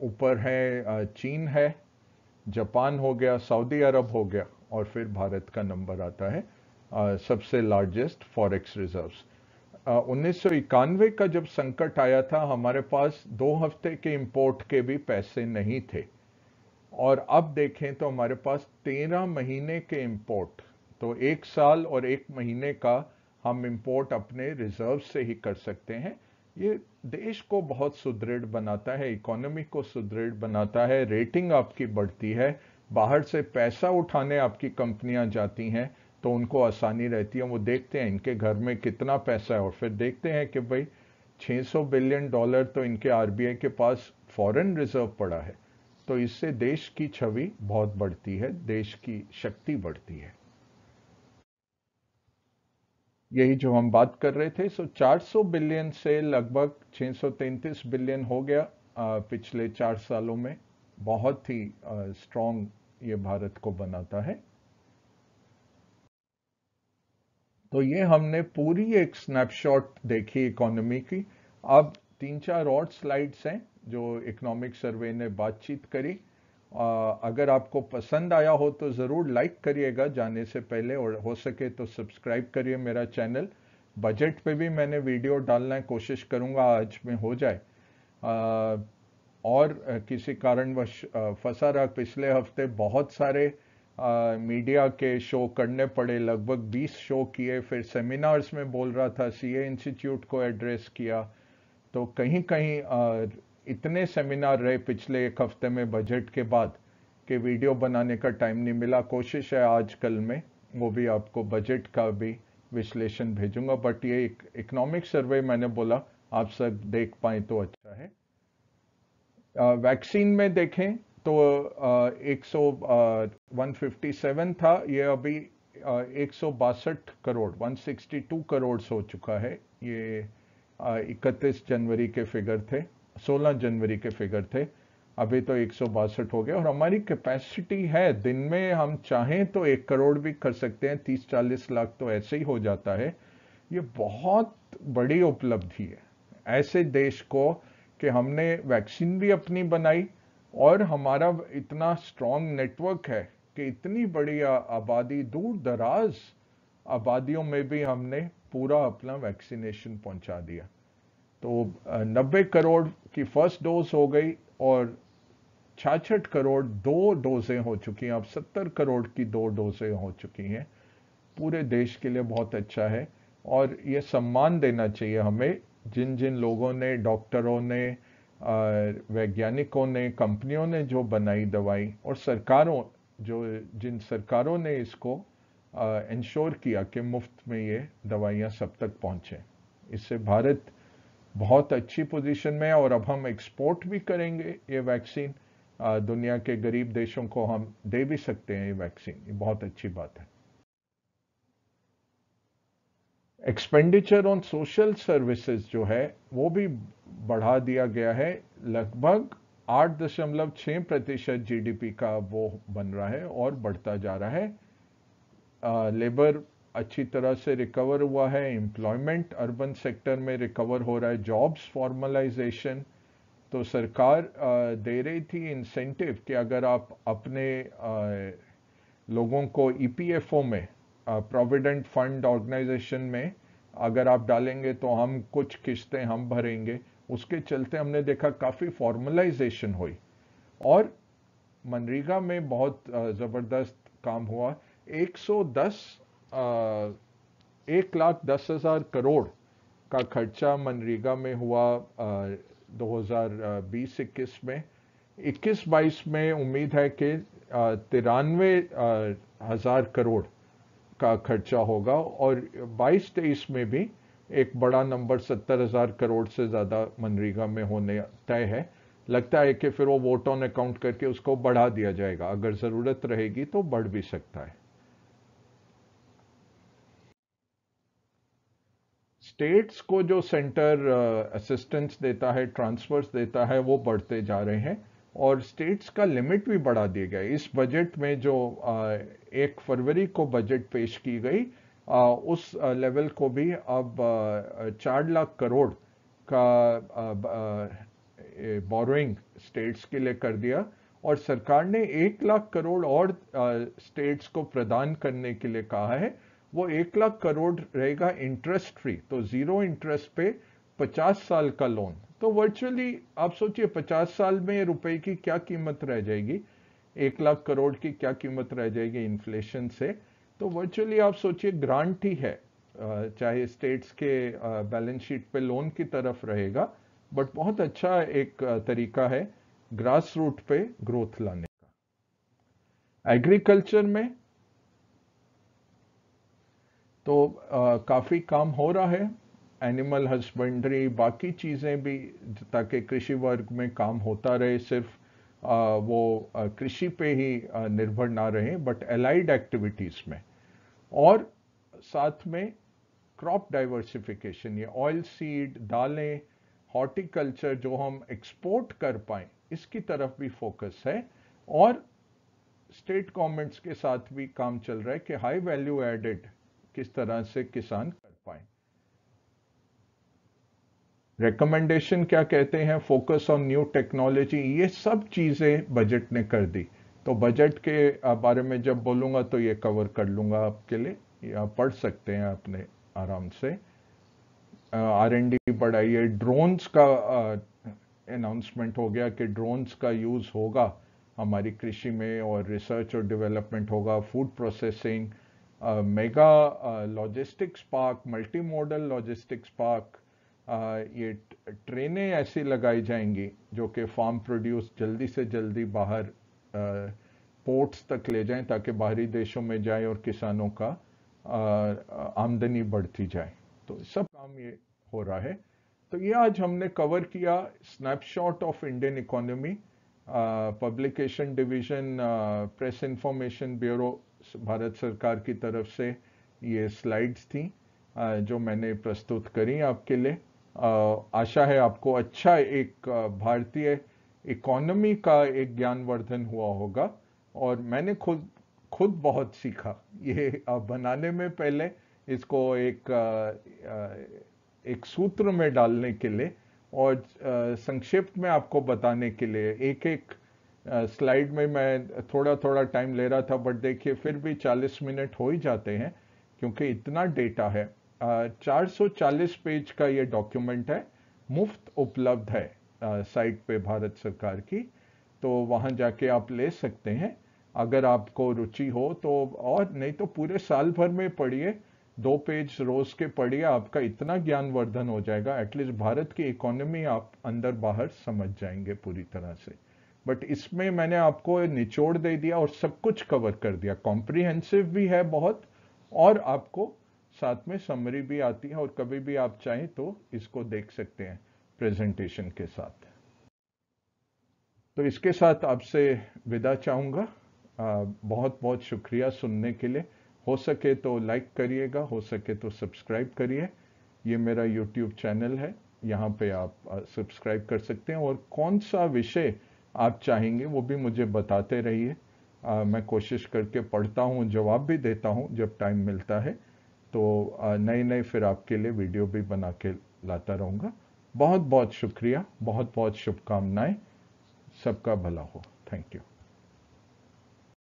ऊपर है चीन है जापान हो गया सऊदी अरब हो गया और फिर भारत का नंबर आता है सबसे लार्जेस्ट फॉरेक्स रिजर्व्स उन्नीस का जब संकट आया था हमारे पास दो हफ्ते के इंपोर्ट के भी पैसे नहीं थे और अब देखें तो हमारे पास तेरह महीने के इंपोर्ट तो एक साल और एक महीने का हम इंपोर्ट अपने रिजर्व से ही कर सकते हैं ये देश को बहुत सुदृढ़ बनाता है इकोनॉमी को सुदृढ़ बनाता है रेटिंग आपकी बढ़ती है बाहर से पैसा उठाने आपकी कंपनियां जाती हैं तो उनको आसानी रहती है वो देखते हैं इनके घर में कितना पैसा है और फिर देखते हैं कि भाई 600 बिलियन डॉलर तो इनके आरबीआई के पास फॉरेन रिजर्व पड़ा है तो इससे देश की छवि बहुत बढ़ती है देश की शक्ति बढ़ती है यही जो हम बात कर रहे थे सो 400 बिलियन से लगभग 633 बिलियन हो गया पिछले चार सालों में बहुत ही स्ट्रॉन्ग ये भारत को बनाता है तो ये हमने पूरी एक स्नैपशॉट देखी इकोनॉमी की अब तीन चार और स्लाइड्स हैं जो इकोनॉमिक सर्वे ने बातचीत करी अगर आपको पसंद आया हो तो ज़रूर लाइक करिएगा जाने से पहले और हो सके तो सब्सक्राइब करिए मेरा चैनल बजट पे भी मैंने वीडियो डालना कोशिश करूँगा आज में हो जाए और किसी कारणवश फंसा रहा पिछले हफ्ते बहुत सारे मीडिया के शो करने पड़े लगभग 20 शो किए फिर सेमिनार्स में बोल रहा था सीए इंस्टीट्यूट को एड्रेस किया तो कहीं कहीं इतने सेमिनार रहे पिछले एक हफ्ते में बजट के बाद कि वीडियो बनाने का टाइम नहीं मिला कोशिश है आजकल में वो भी आपको बजट का भी विश्लेषण भेजूंगा बट ये इकोनॉमिक सर्वे मैंने बोला आप सब देख पाए तो अच्छा है आ, वैक्सीन में देखें तो आ, एक सौ था ये अभी एक सौ बासठ crore one sixty two crore हो चुका है ये इकतीस जनवरी के फिगर थे 16 जनवरी के फिगर थे अभी तो एक हो गए और हमारी कैपेसिटी है दिन में हम चाहें तो एक करोड़ भी कर सकते हैं तीस चालीस लाख तो ऐसे ही हो जाता है ये बहुत बड़ी उपलब्धि है ऐसे देश को कि हमने वैक्सीन भी अपनी बनाई और हमारा इतना स्ट्रॉन्ग नेटवर्क है कि इतनी बड़ी आबादी दूर दराज आबादियों में भी हमने पूरा अपना वैक्सीनेशन पहुंचा दिया तो 90 करोड़ की फर्स्ट डोज हो गई और छाछठ करोड़ दो डोजें हो चुकी हैं अब 70 करोड़ की दो डोजें हो चुकी हैं पूरे देश के लिए बहुत अच्छा है और ये सम्मान देना चाहिए हमें जिन जिन लोगों ने डॉक्टरों ने वैज्ञानिकों ने कंपनियों ने जो बनाई दवाई और सरकारों जो जिन सरकारों ने इसको इंश्योर किया कि मुफ्त में ये दवाइयाँ सब तक पहुँचें इससे भारत बहुत अच्छी पोजीशन में है और अब हम एक्सपोर्ट भी करेंगे ये वैक्सीन दुनिया के गरीब देशों को हम दे भी सकते हैं ये वैक्सीन ये बहुत अच्छी बात है एक्सपेंडिचर ऑन सोशल सर्विसेज जो है वो भी बढ़ा दिया गया है लगभग 8.6 प्रतिशत जीडीपी का वो बन रहा है और बढ़ता जा रहा है लेबर अच्छी तरह से रिकवर हुआ है एम्प्लॉयमेंट अर्बन सेक्टर में रिकवर हो रहा है जॉब्स फॉर्मलाइजेशन तो सरकार दे रही थी इंसेंटिव कि अगर आप अपने लोगों को ईपीएफओ e में प्रोविडेंट फंड ऑर्गेनाइजेशन में अगर आप डालेंगे तो हम कुछ किस्तें हम भरेंगे उसके चलते हमने देखा काफ़ी फॉर्मलाइजेशन हुई और मनरेगा में बहुत ज़बरदस्त काम हुआ 110 एक लाख दस हज़ार करोड़ का खर्चा मनरेगा में हुआ दो हज़ार बीस इक्कीस में इक्कीस बाईस में उम्मीद है कि तिरानवे हज़ार करोड़ का खर्चा होगा और बाईस तेईस में भी एक बड़ा नंबर सत्तर हज़ार करोड़ से ज़्यादा मनरेगा में होने तय है लगता है कि फिर वो वोट ऑन अकाउंट करके उसको बढ़ा दिया जाएगा अगर ज़रूरत रहेगी तो बढ़ भी सकता है स्टेट्स को जो सेंटर असिस्टेंस uh, देता है ट्रांसफर्स देता है वो बढ़ते जा रहे हैं और स्टेट्स का लिमिट भी बढ़ा दिया गया इस बजट में जो uh, एक फरवरी को बजट पेश की गई uh, उस लेवल को भी अब चार लाख करोड़ का बोरोइंग स्टेट्स के लिए कर दिया और सरकार ने एक लाख करोड़ और स्टेट्स को प्रदान करने के लिए कहा है वो एक लाख करोड़ रहेगा इंटरेस्ट फ्री तो जीरो इंटरेस्ट पे पचास साल का लोन तो वर्चुअली आप सोचिए पचास साल में रुपए की क्या कीमत रह जाएगी एक लाख करोड़ की क्या कीमत रह जाएगी इन्फ्लेशन से तो वर्चुअली आप सोचिए ग्रांट ही है चाहे स्टेट्स के बैलेंस शीट पे लोन की तरफ रहेगा बट बहुत अच्छा एक तरीका है ग्रास रूट पे ग्रोथ लाने का एग्रीकल्चर में तो काफ़ी काम हो रहा है एनिमल हस्बेंड्री बाकी चीज़ें भी ताकि कृषि वर्ग में काम होता रहे सिर्फ आ, वो कृषि पे ही निर्भर ना रहे बट एलाइड एक्टिविटीज़ में और साथ में क्रॉप डाइवर्सिफिकेशन ये ऑयल सीड दालें हॉर्टिकल्चर जो हम एक्सपोर्ट कर पाए इसकी तरफ भी फोकस है और स्टेट गवर्नमेंट्स के साथ भी काम चल रहा है कि हाई वैल्यू एडेड किस तरह से किसान कर पाए रिकमेंडेशन क्या कहते हैं फोकस ऑन न्यू टेक्नोलॉजी ये सब चीज़ें बजट ने कर दी तो बजट के बारे में जब बोलूंगा तो ये कवर कर लूंगा आपके लिए या पढ़ सकते हैं अपने आराम से आर एन डी बढ़ाई है ड्रोन्स का अनाउंसमेंट हो गया कि ड्रोन्स का यूज़ होगा हमारी कृषि में और रिसर्च और डेवलपमेंट होगा food processing uh, logistics uh, multi modal logistics park ये ट्रेनें ऐसी लगाई जाएंगी जो कि फार्म प्रोड्यूस जल्दी से जल्दी बाहर पोर्ट्स तक ले जाएं ताकि बाहरी देशों में जाए और किसानों का आमदनी बढ़ती जाए तो सब काम ये हो रहा है तो ये आज हमने कवर किया snapshot of Indian economy publication division press information bureau Bharat सरकार की तरफ से ये स्लाइड्स थी जो मैंने प्रस्तुत करी आपके लिए आशा है आपको अच्छा एक भारतीय इकोनॉमी का एक ज्ञानवर्धन हुआ होगा और मैंने खुद खुद बहुत सीखा ये बनाने में पहले इसको एक एक सूत्र में डालने के लिए और संक्षिप्त में आपको बताने के लिए एक एक स्लाइड में मैं थोड़ा थोड़ा टाइम ले रहा था बट देखिए फिर भी 40 मिनट हो ही जाते हैं क्योंकि इतना डेटा है चार 440 पेज का ये डॉक्यूमेंट है मुफ्त उपलब्ध है साइट पे भारत सरकार की तो वहाँ जाके आप ले सकते हैं अगर आपको रुचि हो तो और नहीं तो पूरे साल भर में पढ़िए दो पेज रोज के पढ़िए आपका इतना ज्ञानवर्धन हो जाएगा एटलीस्ट भारत की इकोनॉमी आप अंदर बाहर समझ जाएंगे पूरी तरह से बट इसमें मैंने आपको निचोड़ दे दिया और सब कुछ कवर कर दिया कॉम्प्रिहेंसिव भी है बहुत और आपको साथ में समरी भी आती है और कभी भी आप चाहें तो इसको देख सकते हैं प्रेजेंटेशन के साथ तो इसके साथ आपसे विदा आ, बहुत बहुत शुक्रिया सुनने के लिए हो सके तो लाइक करिएगा हो सके तो सब्सक्राइब करिए ये मेरा यूट्यूब चैनल है यहाँ पे आप सब्सक्राइब कर सकते हैं और कौन सा विषय आप चाहेंगे वो भी मुझे बताते रहिए मैं कोशिश करके पढ़ता हूँ जवाब भी देता हूँ जब टाइम मिलता है तो नए नए फिर आपके लिए वीडियो भी बना के लाता रहूँगा बहुत बहुत शुक्रिया बहुत बहुत शुभकामनाएं सबका भला हो थैंक यू